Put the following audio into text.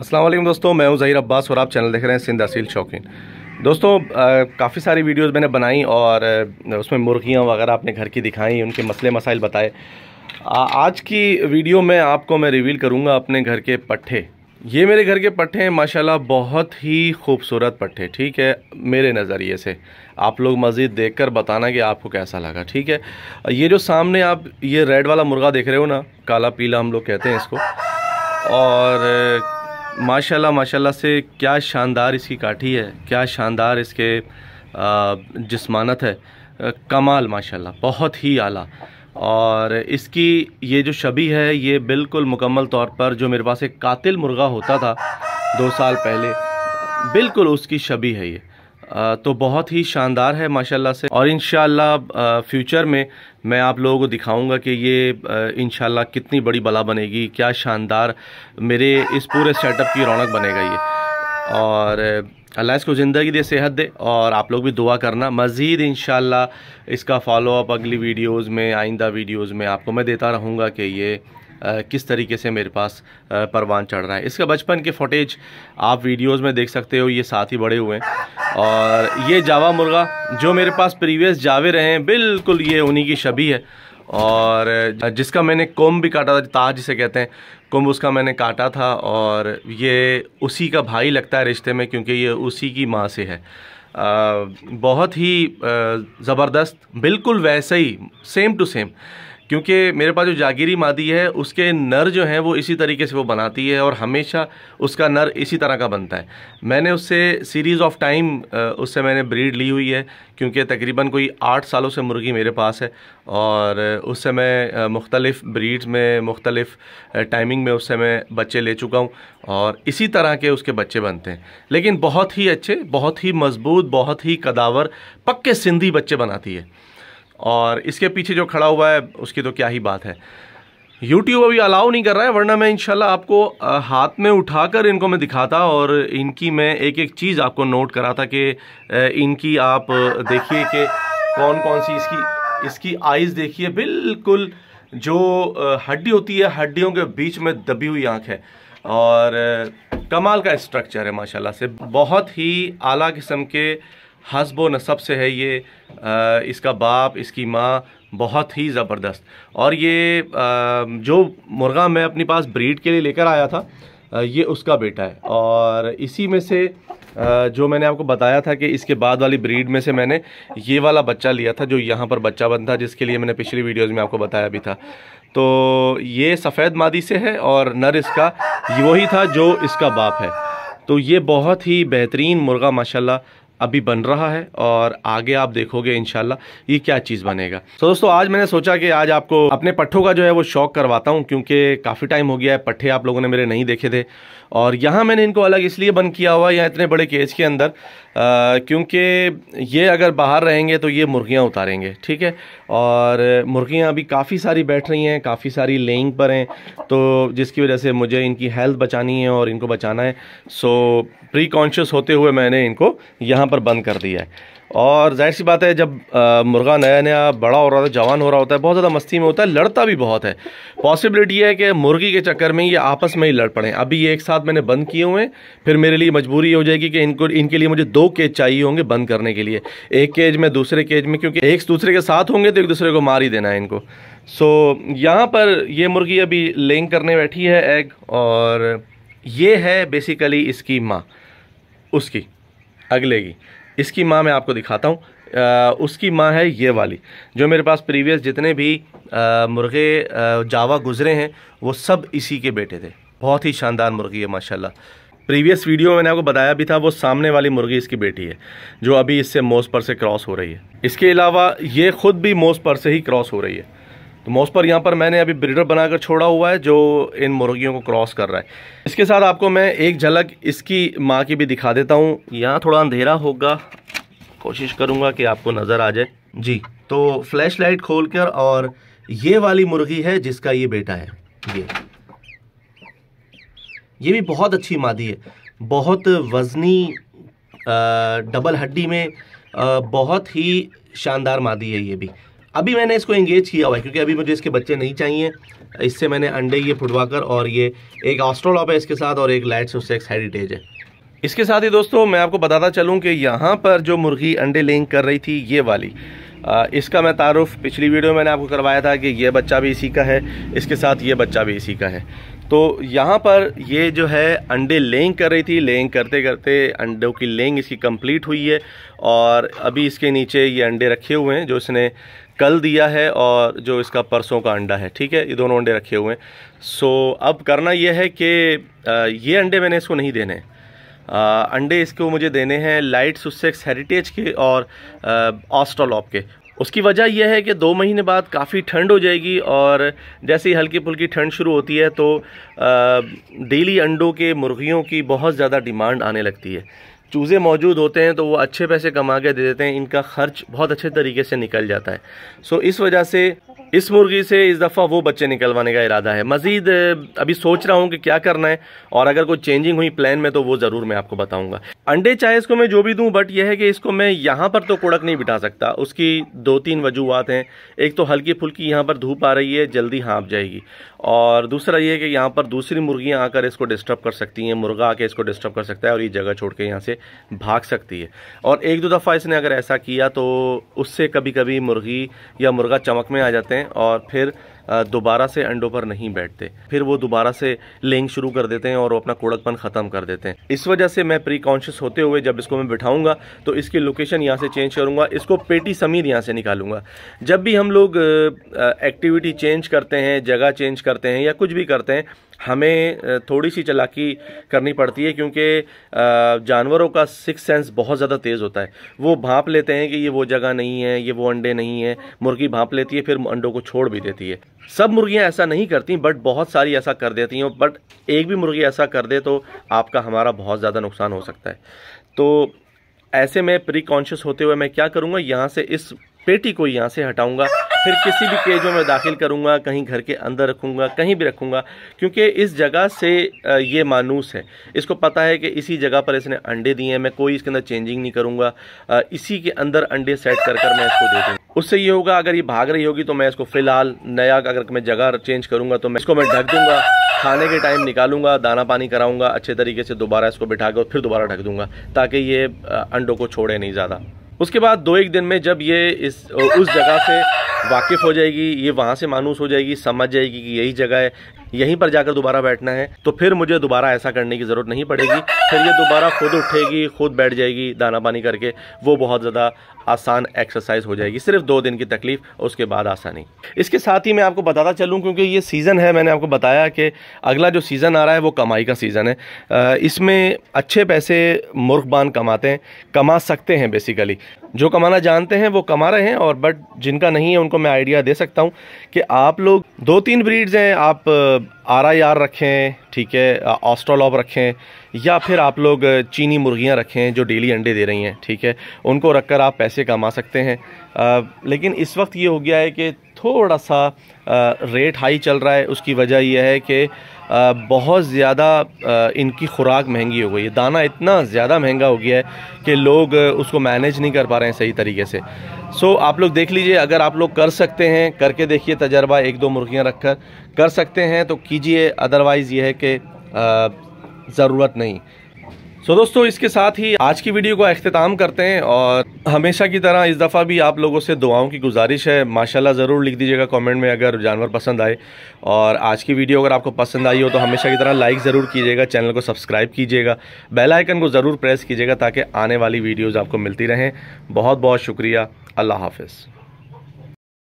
असलम दोस्तों मैं हूं ज़हीर अब्बास और आप चैनल देख रहे हैं सिंध असील शौकीन दोस्तों काफ़ी सारी वीडियोस मैंने बनाई और उसमें मुर्गियाँ वगैरह अपने घर की दिखाई उनके मसले मसाइल बताए आज की वीडियो में आपको मैं रिवील करूँगा अपने घर के पट्ठे ये मेरे घर के पट्ठे हैं माशाल्लाह बहुत ही खूबसूरत पट्ठे ठीक है मेरे नज़रिए से आप लोग मज़ीद देख कर बताना कि आपको कैसा लगा ठीक है ये जो सामने आप ये रेड वाला मुर्गा देख रहे हो ना काला पीला हम लोग कहते हैं इसको और माशाल्लाह माशाल्लाह से क्या शानदार इसकी काठी है क्या शानदार इसके जिसमानत है कमाल माशाल्लाह बहुत ही आला और इसकी ये जो शबी है ये बिल्कुल मुकम्मल तौर पर जो मेरे पास एक कातिल मुर्गा होता था दो साल पहले बिल्कुल उसकी शबी है ये तो बहुत ही शानदार है माशाल्लाह से और इन फ्यूचर में मैं आप लोगों को दिखाऊंगा कि ये इन कितनी बड़ी बला बनेगी क्या शानदार मेरे इस पूरे सेटअप की रौनक बनेगा ये और अल्लाह इसको ज़िंदगी दे सेहत दे और आप लोग भी दुआ करना मज़ीद इन इसका फॉलोअप अगली वीडियोज़ में आइंदा वीडियोज़ में आपको मैं देता रहूँगा कि ये किस तरीके से मेरे पास परवान चढ़ रहा है इसका बचपन के फुटेज आप वीडियोस में देख सकते हो ये साथ ही बड़े हुए हैं और ये जावा मुर्गा जो मेरे पास प्रीवियस जावे रहे हैं बिल्कुल ये उन्हीं की छबी है और जिसका मैंने कुम्भ भी काटा था ताज जिसे कहते हैं कुम्भ उसका मैंने काटा था और ये उसी का भाई लगता है रिश्ते में क्योंकि ये उसी की माँ से है आ, बहुत ही ज़बरदस्त बिल्कुल वैसे ही सेम टू सेम क्योंकि मेरे पास जो जागीरी मादी है उसके नर जो हैं वो इसी तरीके से वो बनाती है और हमेशा उसका नर इसी तरह का बनता है मैंने उससे सीरीज़ ऑफ टाइम उससे मैंने ब्रीड ली हुई है क्योंकि तकरीबन कोई आठ सालों से मुर्गी मेरे पास है और उससे मैं मुख्तलिफ़ ब्रीड्स में मुख्तलिफ़ टाइमिंग में उससे मैं बच्चे ले चुका हूँ और इसी तरह के उसके बच्चे बनते हैं लेकिन बहुत ही अच्छे बहुत ही मज़बूत बहुत ही कदावर पक्के सिंधी बच्चे बनाती है और इसके पीछे जो खड़ा हुआ है उसकी तो क्या ही बात है यूट्यूब अभी अलाउ नहीं कर रहा है वरना मैं इंशाल्लाह आपको हाथ में उठाकर इनको मैं दिखाता और इनकी मैं एक एक चीज़ आपको नोट कराता कि इनकी आप देखिए कि कौन कौन सी इसकी इसकी आइज़ देखिए बिल्कुल जो हड्डी होती है हड्डियों के बीच में दबी हुई आँख है और कमाल का स्ट्रक्चर है माशाल्लाह से बहुत ही आला किस्म के हसबो नसब से है ये इसका बाप इसकी माँ बहुत ही ज़बरदस्त और ये जो मुर्गा मैं अपने पास ब्रीड के लिए लेकर आया था ये उसका बेटा है और इसी में से जो मैंने आपको बताया था कि इसके बाद वाली ब्रीड में से मैंने ये वाला बच्चा लिया था जो यहाँ पर बच्चा बन था जिसके लिए मैंने पिछली वीडियोज़ में आपको बताया भी था तो ये सफ़ेद मादी से है और नर इसका वही था जो इसका बाप है तो ये बहुत ही बेहतरीन मुर्गा माशाल्लाह अभी बन रहा है और आगे आप देखोगे इनशाला ये क्या चीज़ बनेगा तो दोस्तों आज मैंने सोचा कि आज आपको अपने पट्ठों का जो है वो शौक करवाता हूँ क्योंकि काफ़ी टाइम हो गया है पट्ठे आप लोगों ने मेरे नहीं देखे थे और यहाँ मैंने इनको अलग इसलिए बंद किया हुआ या इतने बड़े केज के अंदर क्योंकि ये अगर बाहर रहेंगे तो ये मुर्गियाँ उतारेंगे ठीक है और मुर्गियाँ अभी काफ़ी सारी बैठ रही हैं काफ़ी सारी लेइंग पर हैं तो जिसकी वजह से मुझे इनकी हेल्थ बचानी है और इनको बचाना है सो प्री कॉन्शियस होते हुए मैंने इनको यहाँ पर बंद कर दिया है और जाहिर सी बात है जब मुर्गा नया नया बड़ा हो रहा होता है जवान हो रहा होता है बहुत ज़्यादा मस्ती में होता है लड़ता भी बहुत है पॉसिबिलिटी है कि मुर्गी के चक्कर में ये आपस में ही लड़ पड़े अभी ये एक साथ मैंने बंद किए हुए हैं फिर मेरे लिए मजबूरी हो जाएगी कि इनको इनके लिए मुझे दो केज चाहिए होंगे बंद करने के लिए एक केज में दूसरे केज में क्योंकि एक दूसरे के साथ होंगे तो एक दूसरे को मार ही देना है इनको सो यहाँ पर ये मुर्गी अभी लेंग करने बैठी है एग और ये है बेसिकली इसकी माँ उसकी अगले की इसकी माँ मैं आपको दिखाता हूँ उसकी माँ है ये वाली जो मेरे पास प्रीवियस जितने भी मुर्गे जावा गुजरे हैं वो सब इसी के बेटे थे बहुत ही शानदार मुर्गी है माशाल्लाह प्रीवियस वीडियो में मैंने आपको बताया भी था वो सामने वाली मुर्गी इसकी बेटी है जो अभी इससे मोस पर से क्रॉस हो रही है इसके अलावा ये ख़ुद भी मोस पर से ही क्रॉस हो रही है तो पर यहाँ पर मैंने अभी ब्रिडर बनाकर छोड़ा हुआ है जो इन मुर्गियों को क्रॉस कर रहा है इसके साथ आपको मैं एक झलक इसकी माँ की भी दिखा देता हूँ यहाँ थोड़ा अंधेरा होगा कोशिश करूँगा कि आपको नज़र आ जाए जी तो फ्लैश लाइट खोल कर और ये वाली मुर्गी है जिसका ये बेटा है ये ये भी बहुत अच्छी मादी है बहुत वज़नी डबल हड्डी में आ, बहुत ही शानदार मादी है ये भी अभी मैंने इसको इंगेज किया हुआ है क्योंकि अभी मुझे इसके बच्चे नहीं चाहिए इससे मैंने अंडे ये फुटवाकर और ये एक ऑस्ट्रोलॉप है इसके साथ और एक लाइट एक हेरिटेज है इसके साथ ही दोस्तों मैं आपको बताता चलूँ कि यहाँ पर जो मुर्गी अंडे लेंग कर रही थी ये वाली आ, इसका मैं तारुफ पिछली वीडियो में मैंने आपको करवाया था कि ये बच्चा भी इसी का है इसके साथ ये बच्चा भी इसी का है तो यहाँ पर ये जो है अंडे लेंग कर रही थी लेंग करते करते अंडों की लेंग इसकी कंप्लीट हुई है और अभी इसके नीचे ये अंडे रखे हुए हैं जो इसने कल दिया है और जो इसका परसों का अंडा है ठीक है ये दोनों अंडे रखे हुए हैं सो अब करना ये है कि ये अंडे मैंने इसको नहीं देने आ, अंडे इसको मुझे देने हैं लाइट सुसेक्स हेरिटेज के और ऑस्ट्रोलॉप के उसकी वजह यह है कि दो महीने बाद काफ़ी ठंड हो जाएगी और जैसे ही हल्की फुल्की ठंड शुरू होती है तो डेली अंडों के मुर्गियों की बहुत ज़्यादा डिमांड आने लगती है चूज़े मौजूद होते हैं तो वो अच्छे पैसे कमा के दे देते हैं इनका खर्च बहुत अच्छे तरीके से निकल जाता है सो इस वजह से इस मुर्गी से इस दफ़ा वो बच्चे निकलवाने का इरादा है मज़ीद अभी सोच रहा हूँ कि क्या करना है और अगर कोई चेंजिंग हुई प्लान में तो वो ज़रूर मैं आपको बताऊँगा अंडे चाहे इसको मैं जो भी दूँ बट यह है कि इसको मैं यहाँ पर तो कुड़क नहीं बिठा सकता उसकी दो तीन वजूहत हैं एक तो हल्की फुल्की यहाँ पर धूप आ रही है जल्दी हाँप जाएगी और दूसरा ये है कि यहाँ पर दूसरी मुर्गियाँ आकर इसको डिस्टर्ब कर सकती हैं मुर्गा आके इसको डिस्टर्ब कर सकता है और ये जगह छोड़ के यहाँ से भाग सकती है और एक दो दफ़ा इसने अगर ऐसा किया तो उससे कभी कभी मुर्गी या मुर्गा चमक में आ जाते हैं और फिर दोबारा से अंडों पर नहीं बैठते फिर वो दोबारा से लेंग शुरू कर देते हैं और वो अपना कोड़कपन ख़त्म कर देते हैं इस वजह से मैं प्री कॉन्शियस होते हुए जब इसको मैं बिठाऊंगा तो इसकी लोकेशन यहाँ से चेंज करूँगा इसको पेटी समीर यहाँ से निकालूंगा जब भी हम लोग एक्टिविटी चेंज करते हैं जगह चेंज करते हैं या कुछ भी करते हैं हमें थोड़ी सी चलाकी करनी पड़ती है क्योंकि जानवरों का सिक्स सेंस बहुत ज़्यादा तेज़ होता है वो भाप लेते हैं कि ये वो जगह नहीं है ये वो अंडे नहीं है मुर्गी भाप लेती है फिर अंडों को छोड़ भी देती है सब मुर्गियां ऐसा नहीं करती बट बहुत सारी ऐसा कर देती हैं बट एक भी मुर्गी ऐसा कर दे तो आपका हमारा बहुत ज़्यादा नुकसान हो सकता है तो ऐसे में प्री कॉन्शियस होते हुए मैं क्या करूँगा यहाँ से इस पेटी को यहाँ से हटाऊँगा फिर किसी भी केज में मैं दाखिल करूँगा कहीं घर के अंदर रखूँगा कहीं भी रखूँगा क्योंकि इस जगह से ये मानूस है इसको पता है कि इसी जगह पर इसने अंडे दिए हैं मैं कोई इसके अंदर चेंजिंग नहीं करूँगा इसी के अंदर अंडे सेट कर कर मैं इसको दे दूँ उससे ये होगा अगर ये भाग रही होगी तो मैं इसको फ़िलहाल नया अगर मैं जगह चेंज करूँगा तो मैं इसको मैं ढक दूँगा खाने के टाइम निकालूंगा दाना पानी कराऊंगा अच्छे तरीके से दोबारा इसको बिठा के और फिर दोबारा ढक दूंगा ताकि ये अंडों को छोड़े नहीं ज़्यादा उसके बाद दो एक दिन में जब ये इस उस जगह से वाकिफ़ हो जाएगी ये वहाँ से मानूस हो जाएगी समझ जाएगी कि यही जगह है यहीं पर जाकर दोबारा बैठना है तो फिर मुझे दोबारा ऐसा करने की ज़रूरत नहीं पड़ेगी फिर ये दोबारा खुद उठेगी खुद बैठ जाएगी दाना पानी करके वो बहुत ज़्यादा आसान एक्सरसाइज हो जाएगी सिर्फ दो दिन की तकलीफ उसके बाद आसानी इसके साथ ही मैं आपको बताता चलूँ क्योंकि ये सीज़न है मैंने आपको बताया कि अगला जो सीज़न आ रहा है वो कमाई का सीज़न है इसमें अच्छे पैसे मुर्खबान कमाते हैं कमा सकते हैं बेसिकली जो कमाना जानते हैं वो कमा रहे हैं और बट जिनका नहीं है उनको मैं आइडिया दे सकता हूँ कि आप लोग दो तीन ब्रीड्स हैं आप आर आई आर रखें ठीक है ऑस्ट्रोलॉप रखें या फिर आप लोग चीनी मुर्गियां रखें जो डेली अंडे दे रही हैं ठीक है उनको रख कर आप पैसे कमा सकते हैं आ, लेकिन इस वक्त ये हो गया है कि थोड़ा सा रेट हाई चल रहा है उसकी वजह यह है कि बहुत ज़्यादा इनकी खुराक महंगी हो गई है दाना इतना ज़्यादा महंगा हो गया है कि लोग उसको मैनेज नहीं कर पा रहे हैं सही तरीके से सो so, आप लोग देख लीजिए अगर आप लोग कर सकते हैं करके देखिए तजर्बा एक दो मुर्गियां रखकर कर सकते हैं तो कीजिए अदरवाइज़ यह है कि ज़रूरत नहीं सो so, दोस्तों इसके साथ ही आज की वीडियो को अख्ताम करते हैं और हमेशा की तरह इस दफ़ा भी आप लोगों से दुआओं की गुजारिश है माशाल्लाह ज़रूर लिख दीजिएगा कमेंट में अगर जानवर पसंद आए और आज की वीडियो अगर आपको पसंद आई हो तो हमेशा की तरह लाइक ज़रूर कीजिएगा चैनल को सब्सक्राइब कीजिएगा बेल आइकन को ज़रूर प्रेस कीजिएगा ताकि आने वाली वीडियोज़ आपको मिलती रहें बहुत बहुत शुक्रिया अल्लाह हाफिज़